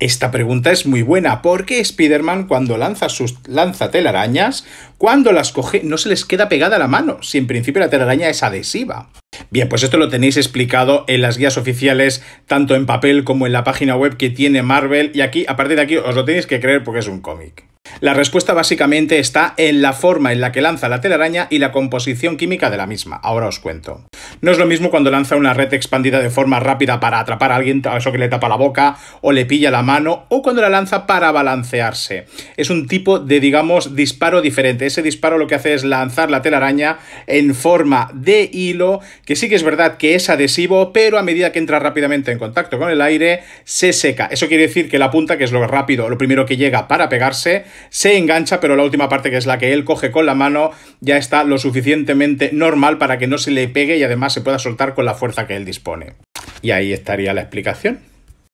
Esta pregunta es muy buena. ¿Por qué Spider-Man cuando lanza sus lanza telarañas, cuando las coge no se les queda pegada la mano, si en principio la telaraña es adhesiva? Bien, pues esto lo tenéis explicado en las guías oficiales, tanto en papel como en la página web que tiene Marvel, y aquí, a partir de aquí, os lo tenéis que creer porque es un cómic. La respuesta básicamente está en la forma en la que lanza la telaraña y la composición química de la misma. Ahora os cuento. No es lo mismo cuando lanza una red expandida de forma rápida para atrapar a alguien, a eso que le tapa la boca o le pilla la mano, o cuando la lanza para balancearse. Es un tipo de, digamos, disparo diferente. Ese disparo lo que hace es lanzar la telaraña en forma de hilo, que sí que es verdad que es adhesivo, pero a medida que entra rápidamente en contacto con el aire, se seca. Eso quiere decir que la punta, que es lo rápido, lo primero que llega para pegarse, se engancha, pero la última parte, que es la que él coge con la mano, ya está lo suficientemente normal para que no se le pegue y además se pueda soltar con la fuerza que él dispone. Y ahí estaría la explicación.